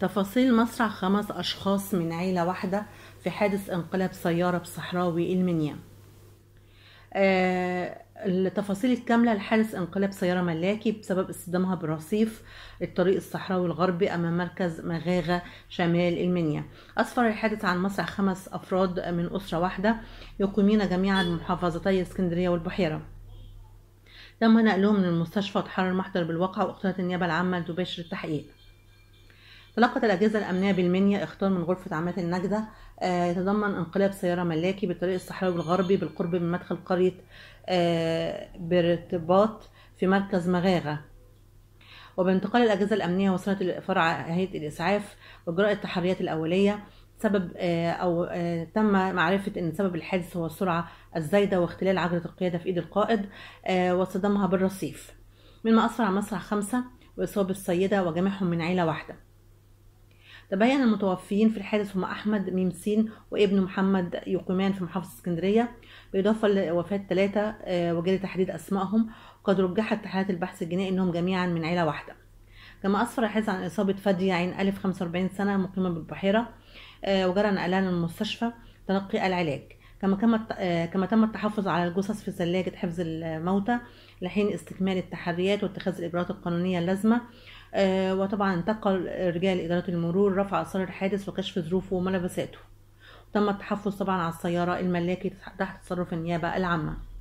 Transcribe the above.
تفاصيل مصرع خمس أشخاص من عيلة واحدة في حادث انقلاب سيارة بصحراوي المنيا آه، التفاصيل الكاملة لحادث انقلاب سيارة ملاكي بسبب اصطدامها برصيف الطريق الصحراوي الغربي أمام مركز مغاغة شمال المنيا أسفر الحادث عن مصرع خمس أفراد من أسرة واحدة يقيمين جميعا بمحافظتي اسكندرية والبحيرة تم نقلهم من المستشفى وتحرر المحضر بالواقع وأخطرت النيابة العامة لتباشر التحقيق تلقت الأجهزة الأمنية بالمنيا اختار من غرفة عملية النجدة آه، يتضمن انقلاب سيارة ملاكي بالطريق الصحراوي الغربي بالقرب من مدخل قرية آه، برتباط في مركز مغاغة وبانتقال الأجهزة الأمنية وصلت فرع هيئة الإسعاف وإجراء التحريات الأولية سبب آه، أو تم معرفة أن سبب الحادث هو السرعة الزايدة واختلال عجلة القيادة في إيد القائد واصطدامها بالرصيف مما أسرع مسرح خمسة وإصابة السيدة وجميعهم من عيلة واحدة تبين المتوفيين في الحادث هم أحمد ميم سين وابن محمد يقيمان في محافظة اسكندرية بالإضافة لوفاة ثلاثة آه، وجد تحديد أسمائهم وقد رجحت تحالات البحث الجنائي أنهم جميعا من عيلة واحدة كما أسفر الحادث عن إصابة فادية عين ألف 45 سنة مقيمة بالبحيرة آه، وجرى نقلها للمستشفى تلقي العلاج كما كما آه، كما تم التحفظ على الجثث في ثلاجة حفظ الموتى لحين استكمال التحريات واتخاذ الإجراءات القانونية اللازمة آه، وطبعا انتقل رجال إدارة المرور رفع أسرار الحادث وكشف ظروفه وملابساته تم التحفظ طبعا على السيارة الملاكي تحت تصرف النيابة العامة